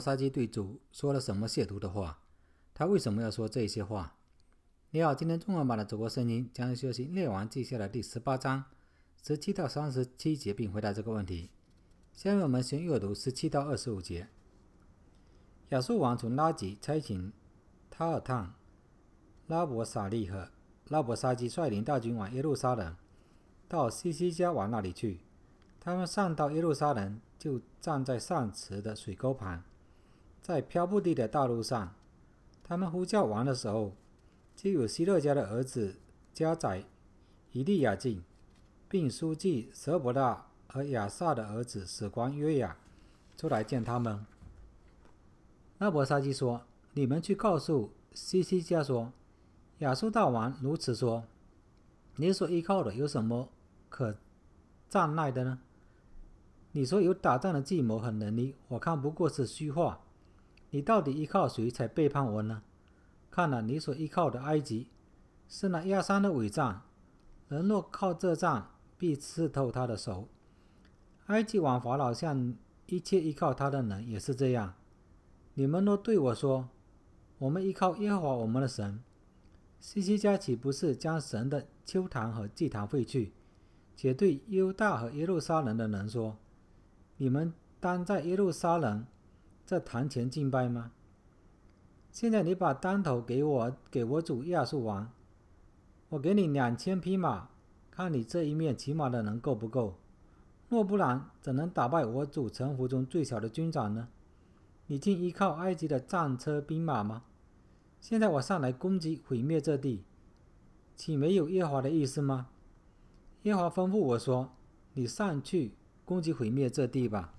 沙基对主说了什么亵渎的话？他为什么要说这些话？你好，今天中文版的《祖国声音》将学习《列王记下》的第十八章十七到三十七节，并回答这个问题。下面我们先阅读十七到二十五节。亚述王从拉吉差遣塔尔坦、拉伯萨利和拉伯沙基率领大军往耶路撒冷到西西家王那里去。他们上到耶路撒冷，就站在上池的水沟旁。在飘布地的大路上，他们呼叫王的时候，就有希勒家的儿子加宰、以利亚进，并书记舍伯达和亚萨的儿子史官约雅出来见他们。那伯沙基说：“你们去告诉西西家说，亚述大王如此说：‘你所依靠的有什么可站耐的呢？你说有打仗的计谋和能力，我看不过是虚话。’”你到底依靠谁才背叛我呢？看了你所依靠的埃及，是那亚山的伪杖。人若靠这杖，必刺透他的手。埃及王法老像一切依靠他的人也是这样。你们若对我说，我们依靠耶和华我们的神，西西家岂不是将神的丘坛和祭坛废去？且对犹大和耶路撒冷的人说，你们当在耶路撒冷。在坛前敬拜吗？现在你把单头给我，给我主亚述王，我给你两千匹马，看你这一面骑马的人够不够。若不然，怎能打败我主臣服中最小的军长呢？你竟依靠埃及的战车兵马吗？现在我上来攻击毁灭这地，岂没有耶华的意思吗？耶华吩咐我说：“你上去攻击毁灭这地吧。”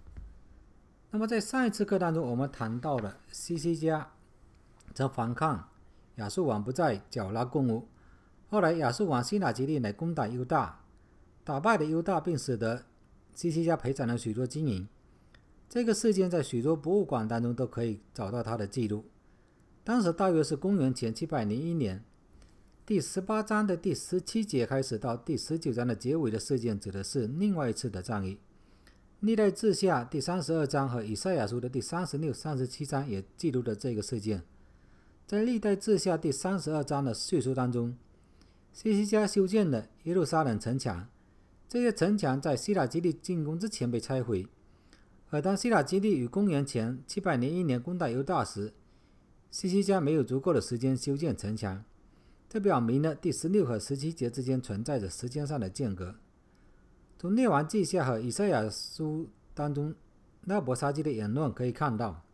那么，在上一次课当中，我们谈到了西西加，则反抗亚述王不再缴纳贡物。后来，亚述王西纳吉利来攻打犹大，打败了犹大，并使得西西家赔偿了许多金银。这个事件在许多博物馆当中都可以找到它的记录。当时大约是公元前七百零一年。第十八章的第十七节开始到第十九章的结尾的事件，指的是另外一次的战役。历代志下第三十二章和以赛亚书的第三十六、三十七章也记录了这个事件。在历代志下第三十二章的叙述当中，西西家修建了耶路撒冷城墙，这些城墙在希腊基地进攻之前被拆毁。而当希腊基地于公元前七百零一年攻打犹大时，西西家没有足够的时间修建城墙，这表明了第十六和十七节之间存在着时间上的间隔。从《列王记下》和《以赛亚书》当中，那伯沙基的言论可以看到，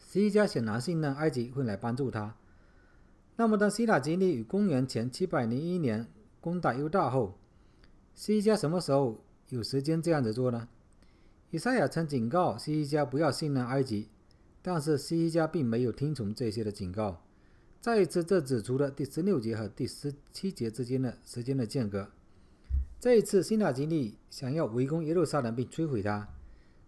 西家显然信任埃及会来帮助他。那么，当希腊经历于公元前七百零一年攻打犹大后，西家什么时候有时间这样子做呢？以赛亚曾警告西家不要信任埃及，但是西家并没有听从这些的警告。再一次，这指出了第十六节和第十七节之间的时间的间隔。这一次，辛塔吉利想要围攻耶路撒冷并摧毁它。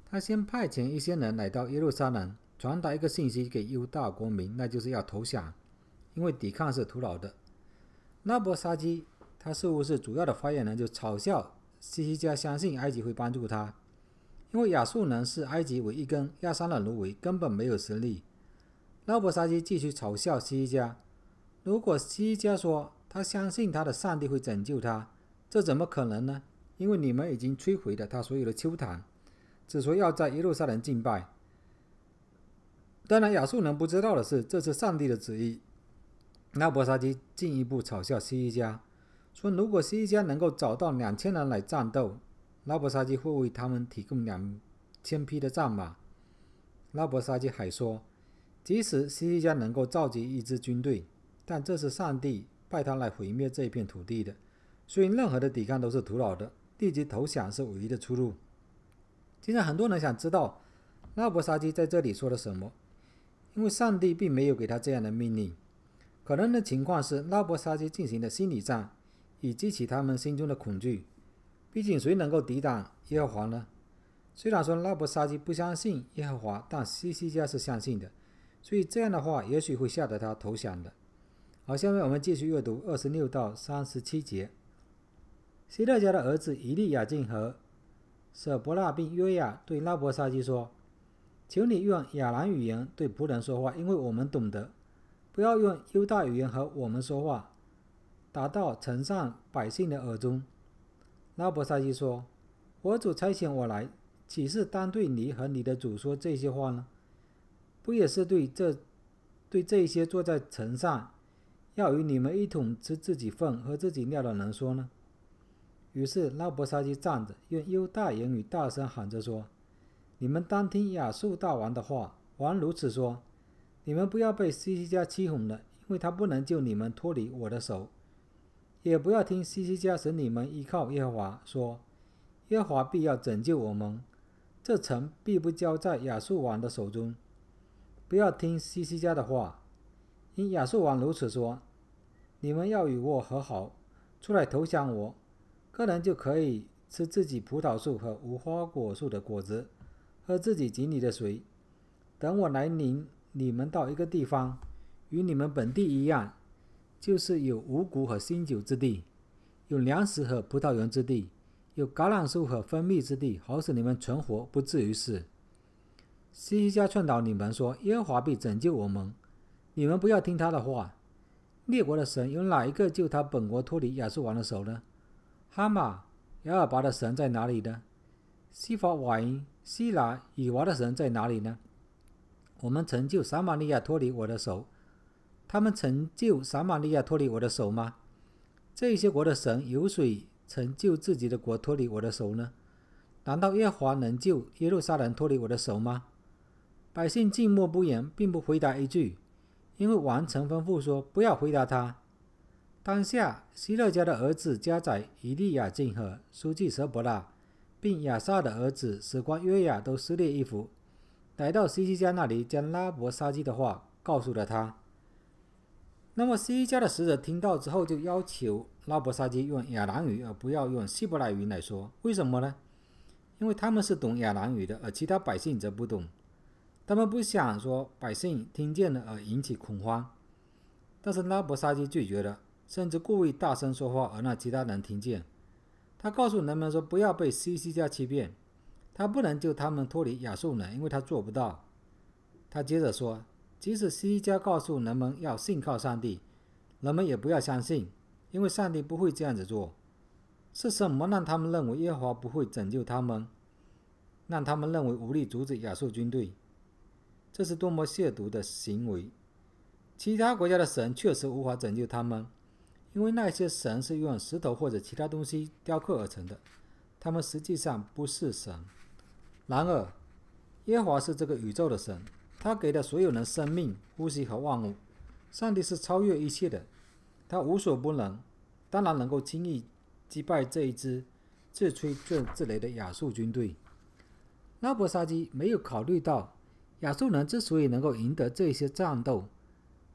他先派遣一些人来到耶路撒冷，传达一个信息给犹大国民，那就是要投降，因为抵抗是徒劳的。那波沙基他似乎是主要的发言人，就嘲笑西西家相信埃及会帮助他，因为亚述人视埃及为一根压伤的芦苇，根本没有实力。那波沙基继续嘲笑西西家，如果西西家说他相信他的上帝会拯救他。这怎么可能呢？因为你们已经摧毁了他所有的秋坛，只说要在耶路撒冷敬拜。当然，亚述人不知道的是，这是上帝的旨意。拉伯沙基进一步嘲笑西一家，说如果西一家能够找到两千人来战斗，拉伯沙基会为他们提供两千匹的战马。拉伯沙基还说，即使西一家能够召集一支军队，但这是上帝派他来毁灭这一片土地的。所以，任何的抵抗都是徒劳的，立即投降是唯一的出路。现在，很多人想知道拉伯沙基在这里说了什么，因为上帝并没有给他这样的命令。可能的情况是，拉伯沙基进行的心理战，以激起他们心中的恐惧。毕竟，谁能够抵挡耶和华呢？虽然说拉伯沙基不相信耶和华，但西西家是相信的，所以这样的话，也许会吓得他投降的。好，下面我们继续阅读二十六到三十七节。希勒家的儿子伊利亚进和舍伯纳并约亚对拉伯沙基说：“请你用亚兰语言对仆人说话，因为我们懂得。不要用犹大语言和我们说话，达到城上百姓的耳中。”拉伯沙基说：“我主差遣我来，岂是单对你和你的主说这些话呢？不也是对这、对这些坐在城上，要与你们一同吃自己粪、喝自己尿的人说呢？”于是拉伯沙基站着，用犹大言语大声喊着说：“你们当听亚述大王的话。王如此说：你们不要被西西家欺哄了，因为他不能救你们脱离我的手；也不要听西西家使你们依靠耶和华说：耶和华必要拯救我们，这城必不交在亚述王的手中。不要听西西家的话。因亚述王如此说：你们要与我和好，出来投降我。”个人就可以吃自己葡萄树和无花果树的果子，喝自己井里的水。等我来领你们到一个地方，与你们本地一样，就是有五谷和新酒之地，有粮食和葡萄园之地，有橄榄树和蜂蜜之地，好使你们存活不至于死。西西家劝导你们说：“耶和华必拯救我们，你们不要听他的话。列国的神有哪一个救他本国脱离亚述王的手呢？”哈马、雅尔巴的神在哪里呢？西法瓦因、西拉、以娃的神在哪里呢？我们成就撒玛利亚脱离我的手，他们成就撒玛利亚脱离我的手吗？这些国的神有谁成就自己的国脱离我的手呢？难道耶和华能救耶路撒冷脱离我的手吗？百姓静默不言，并不回答一句，因为王曾吩咐说：“不要回答他。”当下，希勒家的儿子加宰伊利亚敬和书记舍伯拉，并亚萨的儿子使官约雅都撕裂衣服，来到西西家那里，将拉伯沙基的话告诉了他。那么西西家的使者听到之后，就要求拉伯沙基用亚兰语，而不要用希伯来语来说。为什么呢？因为他们是懂亚兰语的，而其他百姓则不懂。他们不想说百姓听见了而引起恐慌。但是拉伯沙基拒绝了。甚至故意大声说话而让其他人听见。他告诉人们说：“不要被西西家欺骗，他不能救他们脱离亚述人，因为他做不到。”他接着说：“即使西西家告诉人们要信靠上帝，人们也不要相信，因为上帝不会这样子做。”是什么让他们认为耶和华不会拯救他们？让他们认为无力阻止亚述军队？这是多么亵渎的行为！其他国家的神确实无法拯救他们。因为那些神是用石头或者其他东西雕刻而成的，他们实际上不是神。然而，耶和华是这个宇宙的神，他给了所有人生命、呼吸和万物。上帝是超越一切的，他无所不能，当然能够轻易击败这一支自吹自擂的亚述军队。拉伯沙基没有考虑到，亚述人之所以能够赢得这些战斗，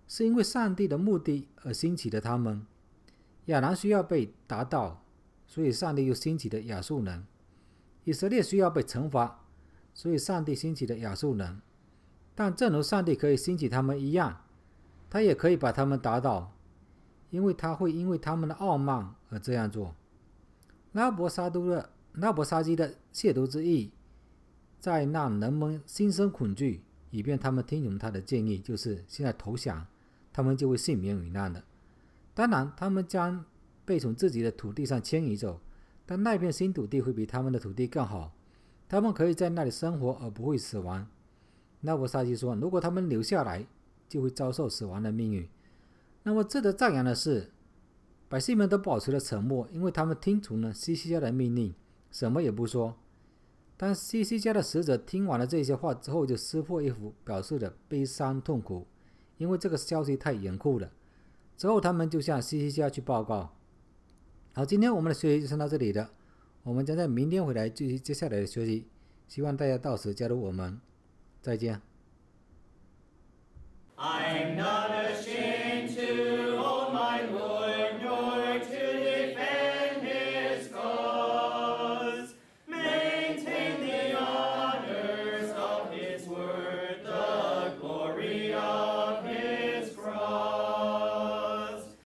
是因为上帝的目的而兴起的他们。亚兰需要被打倒，所以上帝又兴起的亚述人；以色列需要被惩罚，所以上帝兴起的亚述人。但正如上帝可以兴起他们一样，他也可以把他们打倒，因为他会因为他们的傲慢而这样做。拉伯沙都的拉伯沙基的亵渎之意，在让人们心生恐惧，以便他们听从他的建议，就是现在投降，他们就会幸免于难的。当然，他们将被从自己的土地上迁移走，但那片新土地会比他们的土地更好。他们可以在那里生活而不会死亡，那布沙基说。如果他们留下来，就会遭受死亡的命运。那么，值得赞扬的是，百姓们都保持了沉默，因为他们听从了西西家的命令，什么也不说。当西西家的使者听完了这些话之后，就撕破衣服，表示了悲伤痛苦，因为这个消息太严酷了。之后，他们就向西西家去报告。好，今天我们的学习就上到这里了，我们将在明天回来继续接下来的学习，希望大家到时加入我们，再见。